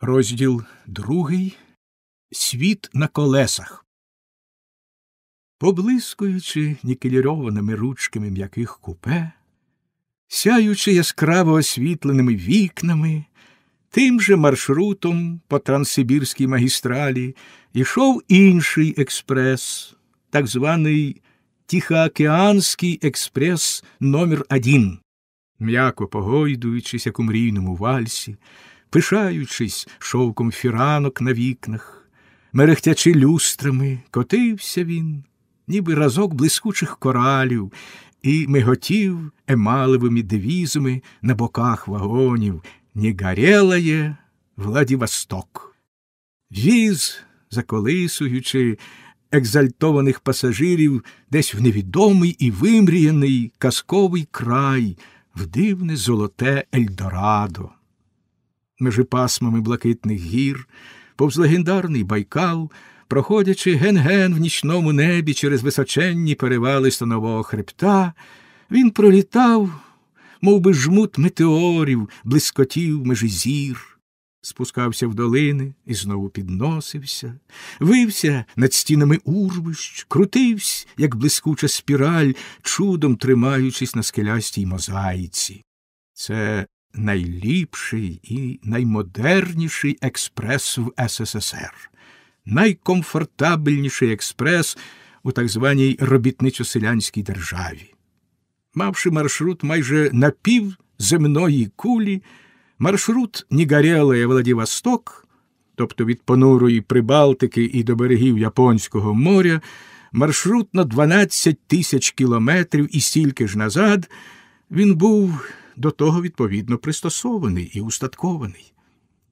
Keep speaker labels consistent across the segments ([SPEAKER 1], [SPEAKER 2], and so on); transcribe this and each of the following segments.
[SPEAKER 1] Розділ другий Світ на колесах. Поблискуючи нікелірованими ручками м'яких купе, сяючи яскраво освітленими вікнами, тим же маршрутом по Транссибірській магістралі йшов інший експрес, так званий Тихоокеанський експрес номер 1 м'яко погойдуючись як у мрійному вальсі пишаючись шовком фіранок на вікнах, мерехтячи люстрами, котився він, ніби разок блискучих коралів, і миготів емалевими девізами на боках вагонів «Не горелає Владивосток. Віз, заколисуючи екзальтованих пасажирів десь в невідомий і вимріяний казковий край, в дивне золоте Ельдорадо межі пасмами блакитних гір, повз легендарний Байкал, проходячи ген-ген в нічному небі через височенні перевали станового хребта, він пролітав, мов би жмут метеорів, блискотів межі зір. Спускався в долини і знову підносився, вився над стінами урвищ, крутився, як блискуча спіраль, чудом тримаючись на скелястій мозаїці. Це найліпший і наймодерніший експрес в СССР, найкомфортабельніший експрес у так званій робітничо-селянській державі. Мавши маршрут майже на пів земної кулі, маршрут Нігарелая Владивосток, тобто від понурої Прибалтики і до берегів Японського моря, маршрут на 12 тисяч кілометрів і стільки ж назад, він був до того відповідно пристосований і устаткований,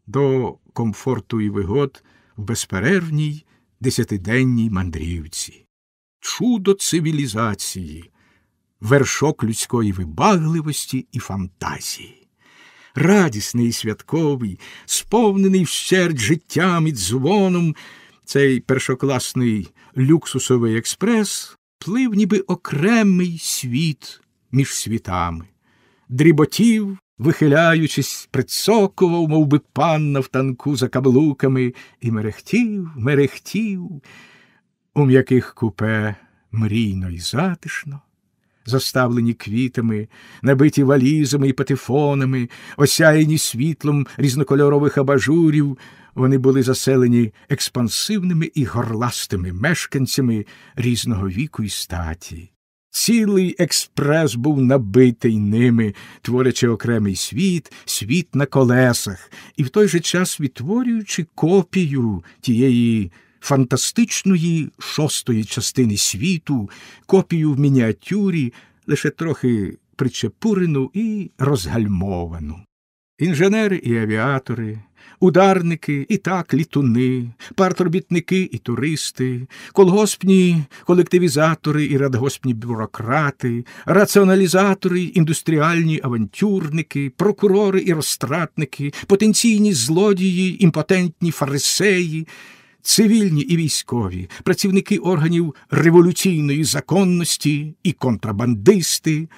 [SPEAKER 1] до комфорту і вигод в безперервній десятиденній мандрівці, чудо цивілізації, вершок людської вибагливості і фантазії. Радісний і святковий, сповнений вщерть життям і дзвоном, цей першокласний люксусовий експрес плив ніби окремий світ між світами дріботів, вихиляючись, прицокував, мов би, панна в танку за каблуками, і мерехтів, мерехтів, у м'яких купе мрійно і затишно. Заставлені квітами, набиті валізами і патефонами, осяяні світлом різнокольорових абажурів, вони були заселені експансивними і горластими мешканцями різного віку і статі. Цілий експрес був набитий ними, творячи окремий світ, світ на колесах, і в той же час відтворюючи копію тієї фантастичної шостої частини світу, копію в мініатюрі, лише трохи причепурену і розгальмовану. Інженери і авіатори, ударники і так літуни, партробітники і туристи, колгоспні колективізатори і радгоспні бюрократи, раціоналізатори, індустріальні авантюрники, прокурори і розтратники, потенційні злодії, імпотентні фарисеї. Цивільні і військові, працівники органів революційної законності і контрабандисти,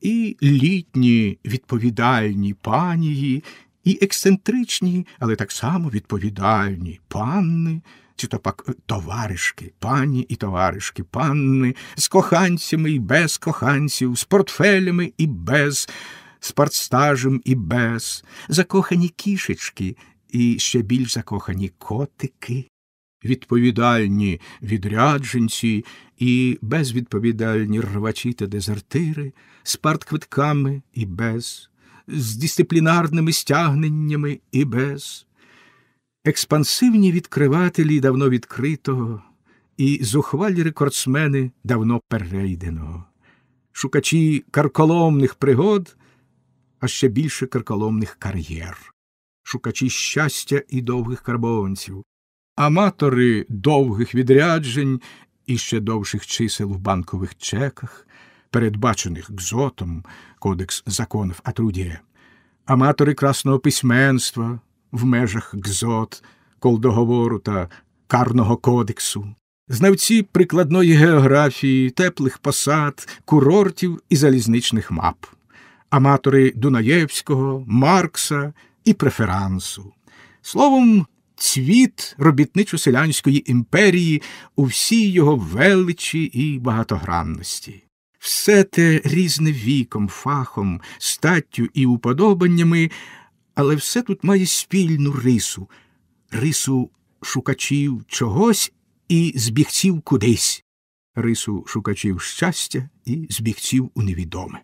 [SPEAKER 1] і літні відповідальні панії, і ексцентричні, але так само відповідальні панни, чи то пак е, товаришки, пані і товаришки, панни, з коханцями і без коханців, з портфелями і без, з партстажем і без, закохані кішечки і ще більш закохані котики. Відповідальні відрядженці і безвідповідальні рвачі та дезертири, з партквитками і без, з дисциплінарними стягненнями і без. Експансивні відкривателі давно відкритого і зухвалі рекордсмени давно перейденого, шукачі карколомних пригод, а ще більше карколомних кар'єр, шукачі щастя і довгих карбованців, аматори довгих відряджень і ще довших чисел в банкових чеках, передбачених кзотом, Кодекс законов о Аматори красного письменства в межах ГЗОТ, колдоговору та карного кодексу, знавці прикладної географії, теплих посад, курортів і залізничних мап, аматори Дунаєвського, Маркса і преферансу. Словом, цвіт робітничо-селянської імперії у всій його величі і багатогранності все те різне віком, фахом, статтю і уподобаннями, але все тут має спільну рису, рису шукачів чогось і збігців кудись, рису шукачів щастя і збігців у невідоме.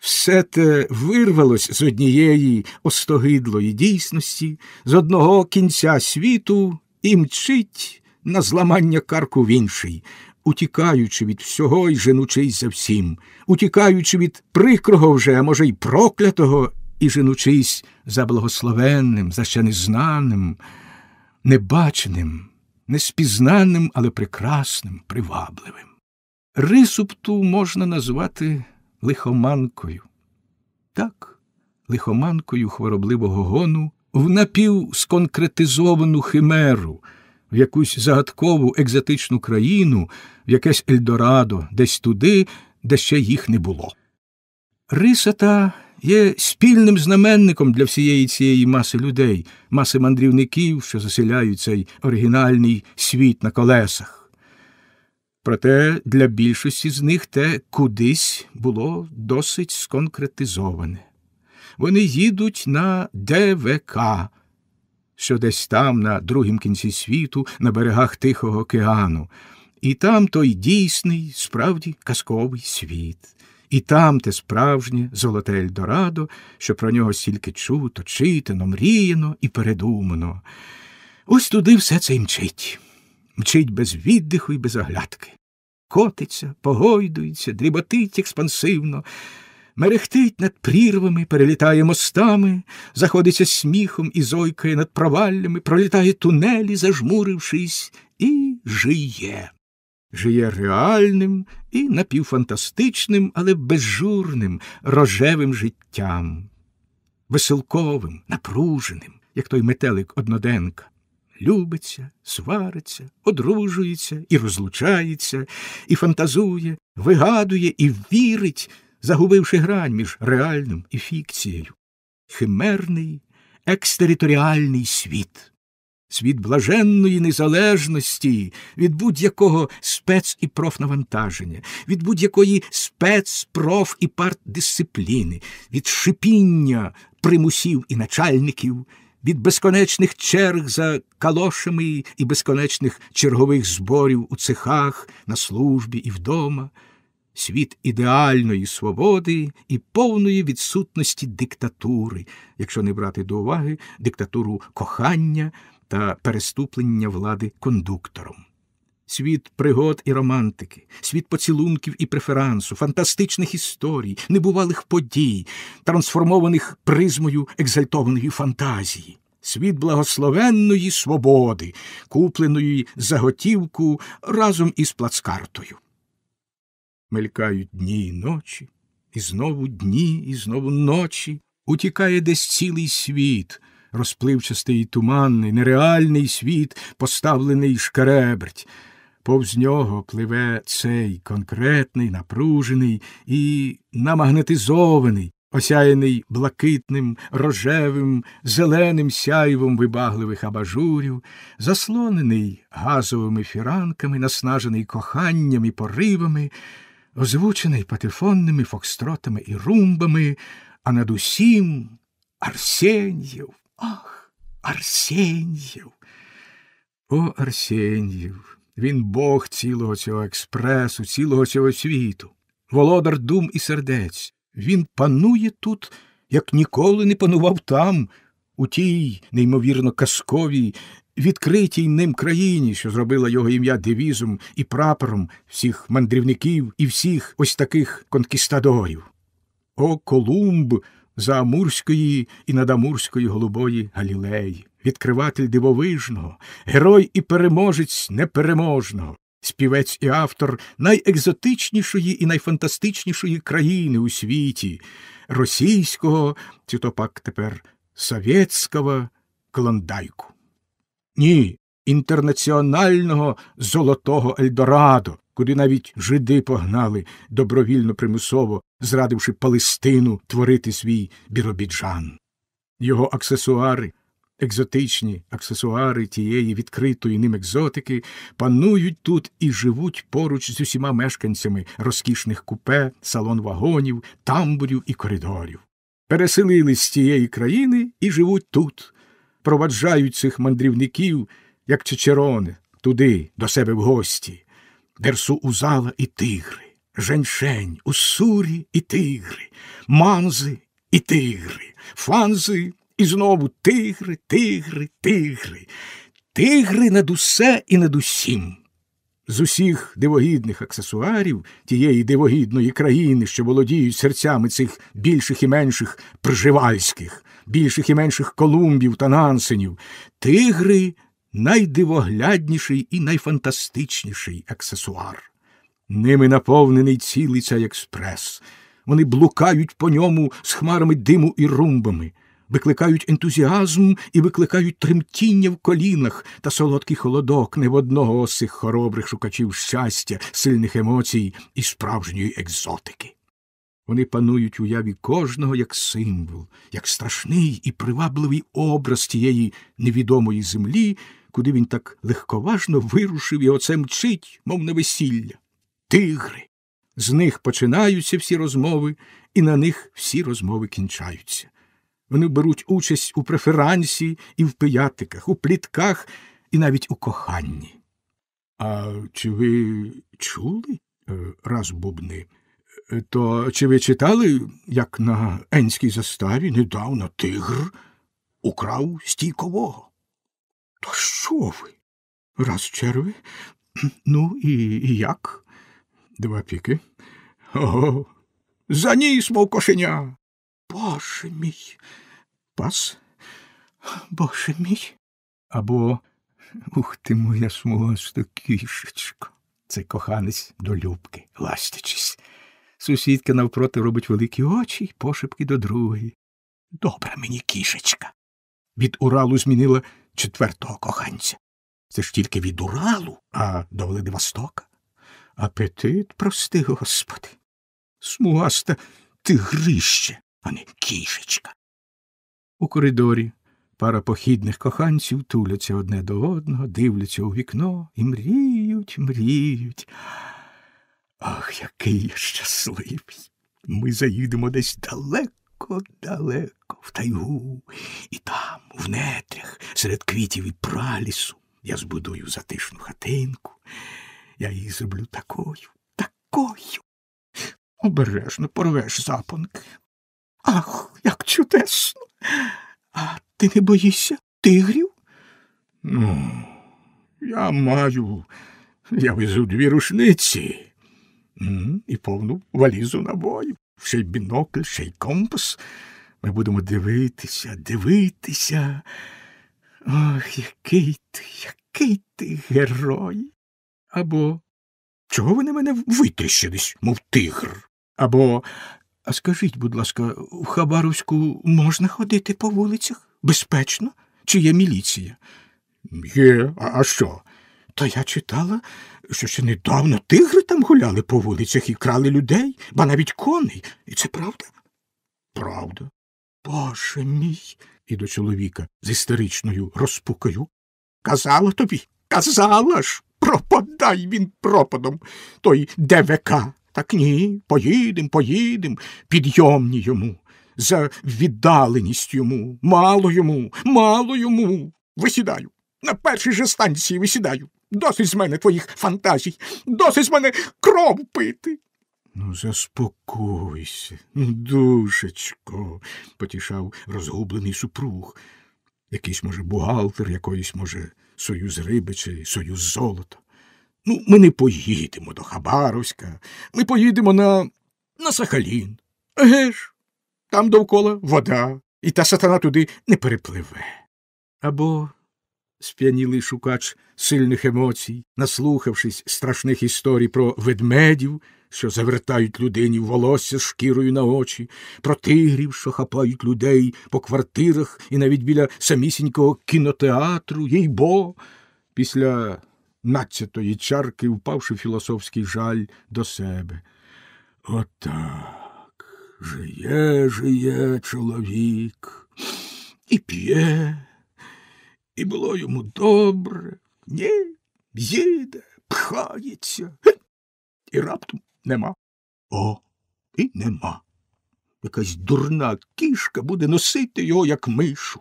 [SPEAKER 1] Все те вирвалось з однієї остогидлої дійсності, з одного кінця світу і мчить на зламання карку в інший, утікаючи від всього і женучись за всім, утікаючи від прикрого вже, а може, й проклятого, і женучись за благословенним, за ще незнаним, небаченим, неспізнаним, але прекрасним, привабливим. Рису б ту можна назвати лихоманкою. Так, лихоманкою хворобливого гону в напівсконкретизовану химеру в якусь загадкову екзотичну країну, в якесь Ельдорадо, десь туди, де ще їх не було. Риса та є спільним знаменником для всієї цієї маси людей, маси мандрівників, що заселяють цей оригінальний світ на колесах. Проте для більшості з них те кудись було досить сконкретизоване. Вони їдуть на ДВК що десь там, на другім кінці світу, на берегах Тихого океану. І там той дійсний, справді казковий світ, і там те справжнє золоте Ельдорадо, що про нього стільки чуто, читано, мріяно і передумано. Ось туди все це й мчить, мчить без віддиху і без оглядки. Котиться, погойдується, дріботить експансивно. Мерехтить над прірвами, перелітає мостами, заходиться сміхом і зойкає над проваллями, пролітає тунелі, зажмурившись, і жиє. Жиє реальним і напівфантастичним, але безжурним, рожевим життям, веселковим, напруженим, як той метелик одноденка. Любиться, свариться, одружується і розлучається, і фантазує, вигадує і вірить загубивши грань між реальним і фікцією, химерний екстериторіальний світ, світ блаженної незалежності від будь-якого спец і профнавантаження, від будь-якої спец, проф і партдисципліни, від шипіння примусів і начальників. Від безконечних черг за калошами і безконечних чергових зборів у цехах, на службі і вдома, світ ідеальної свободи і повної відсутності диктатури, якщо не брати до уваги диктатуру кохання та переступлення влади кондуктором. Світ пригод і романтики, світ поцілунків і преферансу, фантастичних історій, небувалих подій, трансформованих призмою екзальтованої фантазії, світ благословенної свободи, купленої за готівку разом із плацкартою мелькають дні і ночі, і знову дні, і знову ночі, утікає десь цілий світ, розпливчастий і туманний, нереальний світ, поставлений шкереберть. Повз нього пливе цей конкретний, напружений і намагнетизований, осяяний блакитним, рожевим, зеленим сяйвом вибагливих абажурів, заслонений газовими фіранками, наснажений коханням і поривами озвучений патефонними фокстротами і румбами, а над усім Арсеньєв. Ах, Арсеньєв! О, Арсеньєв! Він Бог цілого цього експресу, цілого цього світу, володар дум і сердець. Він панує тут, як ніколи не панував там, у тій неймовірно казковій відкритій ним країні, що зробила його ім'я девізом і прапором всіх мандрівників і всіх ось таких конкістадорів. О Колумб за Амурської і надамурської голубої Галілеї, відкриватель дивовижного, герой і переможець непереможного. Співець і автор найекзотичнішої і найфантастичнішої країни у світі російського, чи то пак тепер совєтського клондайку. Ні, інтернаціонального золотого Ельдорадо, куди навіть жиди погнали добровільно примусово, зрадивши Палестину творити свій Біробіджан. Його аксесуари, екзотичні аксесуари тієї відкритої ним екзотики, панують тут і живуть поруч з усіма мешканцями розкішних купе, салон вагонів, тамбурів і коридорів. Переселились з тієї країни і живуть тут проваджають цих мандрівників, як Чечерони, туди, до себе в гості, дерсу узала і тигри, женьшень, усурі і тигри, манзи і тигри, фанзи і знову тигри, тигри, тигри, тигри над усе і над усім. З усіх дивогідних аксесуарів тієї дивогідної країни, що володіють серцями цих більших і менших пржевальських, більших і менших колумбів та нансенів, тигри найдивоглядніший і найфантастичніший аксесуар. Ними наповнений цілий цей експрес. Вони блукають по ньому з хмарами диму і румбами, викликають ентузіазм і викликають тремтіння в колінах та солодкий холодок не в одного з цих хоробрих шукачів щастя, сильних емоцій і справжньої екзотики. Вони панують уяві кожного як символ, як страшний і привабливий образ тієї невідомої землі, куди він так легковажно вирушив і оце мчить, мов на весілля. Тигри. З них починаються всі розмови, і на них всі розмови кінчаються. Вони беруть участь у преферансі і в пиятиках, у плітках і навіть у коханні. А чи ви чули е, раз бубни? То чи ви читали, як на Енській заставі недавно тигр украв стійкового? То що ви? Раз черви? Ну, і, і як? Два піки. Ого. Заніс, мов кошеня. Боже мій. Пас? Боже мій. Або ух ти моя смуга кішечко. Це коханець до любки, ластячись. Сусідка навпроти робить великі очі й пошепки до другої. Добра мені кішечка. Від Уралу змінила четвертого коханця. Це ж тільки від Уралу, а до Владивостока. Апетит, прости, господи. Смугаста тигрище, а не кішечка. У коридорі пара похідних коханців туляться одне до одного, дивляться у вікно і мріють, мріють. Ах, який я щасливий! Ми заїдемо десь далеко, далеко, в тайгу, і там, в нетрях, серед квітів і пралісу, я збудую затишну хатинку. Я її зроблю такою, такою. Обережно порвеш запонки. Ах, як чудесно. А ти не боїшся тигрів? Ну, я маю, я везу дві рушниці. І повну валізу набоїв. Ще й бінокль, ще й компас. Ми будемо дивитися, дивитися. Ох, який ти, який ти герой. Або чого ви на мене витріщились, мов тигр? Або. А скажіть, будь ласка, в Хабаровську можна ходити по вулицях? Безпечно? Чи є міліція? Є, а, а що? Та я читала, що ще недавно тигри там гуляли по вулицях і крали людей, ба навіть коней. І це правда? Правда. Боже мій. і до чоловіка з істеричною розпукою. Казала тобі, казала ж, пропадай він пропадом, той ДВК. Так ні, поїдем, поїдем, підйомні йому, за віддаленість йому, мало йому, мало йому. Висідаю. На першій же станції висідаю. Досить з мене твоїх фантазій, досить з мене кров пити. Ну, заспокойся, душечко, потішав розгублений супруг. Якийсь, може, бухгалтер, якоїсь, може, союз риби чи союз золота. Ну, ми не поїдемо до Хабаровська, ми поїдемо на на Сахалін. Еге ж, там довкола вода, і та сатана туди не перепливе. Або сп'янілий шукач сильних емоцій, наслухавшись страшних історій про ведмедів, що завертають людині волосся з шкірою на очі, про тигрів, що хапають людей по квартирах і навіть біля самісінького кінотеатру, їй-бо, після надцятої чарки впавши філософський жаль до себе. Отак От жиє, жиє чоловік і п'є. І було йому добре. Ні, їде, пхається. І раптом нема. О, і нема. Якась дурна кішка буде носити його, як мишу.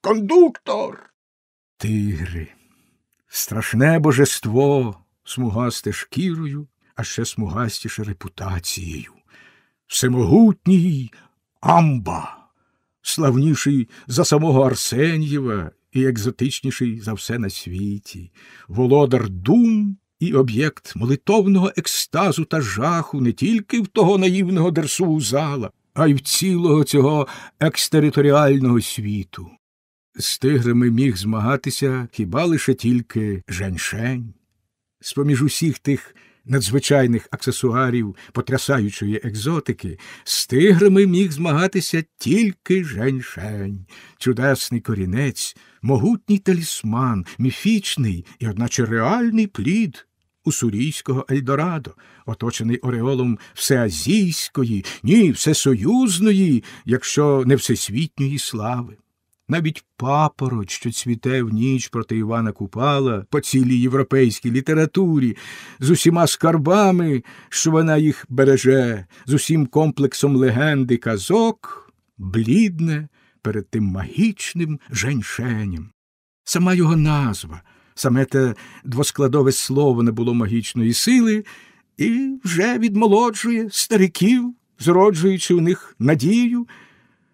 [SPEAKER 1] Кондуктор. Тигри. Страшне божество, смугасте шкірою, а ще смугастіше репутацією. Всемогутній амба, славніший за самого Арсенєва і екзотичніший за все на світі, володар дум і об'єкт молитовного екстазу та жаху не тільки в того наївного дерсу зала, а й в цілого цього екстериторіального світу. З тиграми міг змагатися хіба лише тільки Женьшень. З поміж усіх тих надзвичайних аксесуарів потрясаючої екзотики, з тиграми міг змагатися тільки женьшень, чудесний корінець, могутній талісман, міфічний і, одначе, реальний плід. Усурійського Ельдорадо, оточений ореолом всеазійської, ні, всесоюзної, якщо не всесвітньої слави. Навіть папороть, що цвіте в ніч проти Івана Купала по цілій європейській літературі, з усіма скарбами, що вона їх береже, з усім комплексом легенди казок, блідне перед тим магічним женьшенем. Сама його назва, саме те двоскладове слово не було магічної сили і вже відмолоджує стариків, зроджуючи у них надію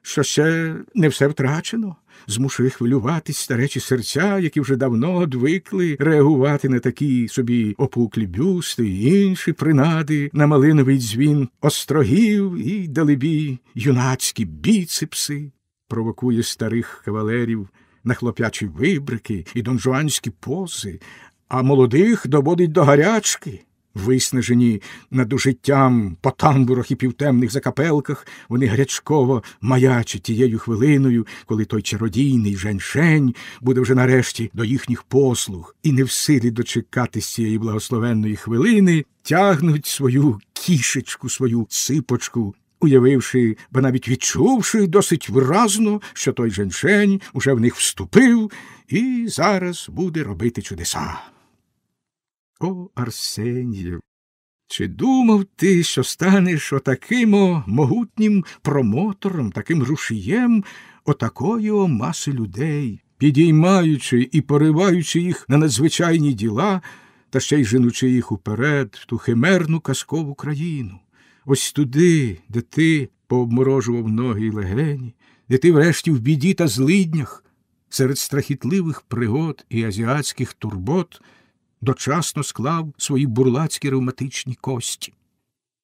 [SPEAKER 1] що ще не все втрачено, змушує хвилюватись старечі серця, які вже давно одвикли реагувати на такі собі опуклі бюсти і інші принади, на малиновий дзвін острогів і, далебі, юнацькі біцепси, провокує старих кавалерів на хлоп'ячі вибрики і донжуанські пози, а молодих доводить до гарячки. Виснажені над ужиттям по тамбурах і півтемних закапелках, вони гарячково маячать тією хвилиною, коли той чародійний женьшень буде вже нарешті до їхніх послуг і не в силі дочекатись цієї благословенної хвилини, тягнуть свою кішечку, свою сипочку. Уявивши, бо навіть відчувши досить вразно, що той женьшень уже в них вступив і зараз буде робити чудеса. О, Арсенію, чи думав ти, що станеш отаким о могутнім промотором, таким рушієм отакої о маси людей, підіймаючи і пориваючи їх на надзвичайні діла, та ще й женучи їх уперед, в ту химерну казкову країну, ось туди, де ти пообморожував ноги й легені, де ти врешті в біді та злиднях, серед страхітливих пригод і азіатських турбот дочасно склав свої бурлацькі ревматичні кості.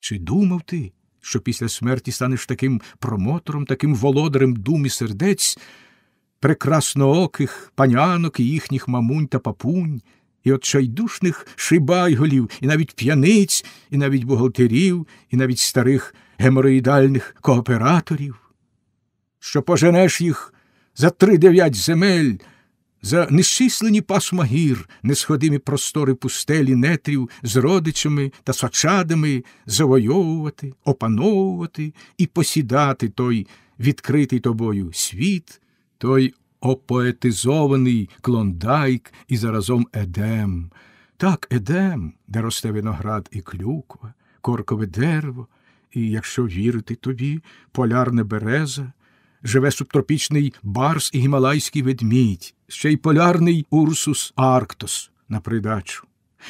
[SPEAKER 1] Чи думав ти, що після смерті станеш таким промотором, таким володарем дум і сердець, прекраснооких панянок і їхніх мамунь та папунь, і отчайдушних шибайголів, і навіть п'яниць, і навіть бухгалтерів, і навіть старих гемороїдальних кооператорів, що поженеш їх за три дев'ять земель? За нещислені пасма гір, несходимі простори пустелі нетрів з родичами та сочадами завойовувати, опановувати і посідати той відкритий тобою світ, той опоетизований клондайк і заразом Едем. Так, Едем, де росте виноград і клюква, коркове дерево, і, якщо вірити тобі, полярне береза, живе субтропічний барс і гімалайський ведмідь, ще й полярний урсус Арктос на придачу,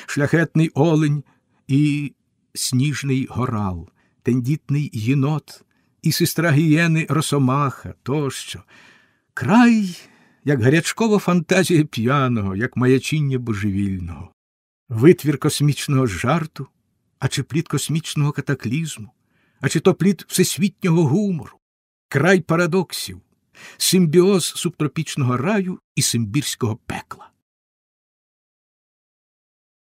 [SPEAKER 1] шляхетний олень і сніжний горал, тендітний єнот, і сестра гієни Росомаха тощо. Край, як гарячкова фантазія п'яного, як маячіння божевільного, витвір космічного жарту, а чи плід космічного катаклізму, а чи то плід всесвітнього гумору край парадоксів, симбіоз субтропічного раю і симбірського пекла.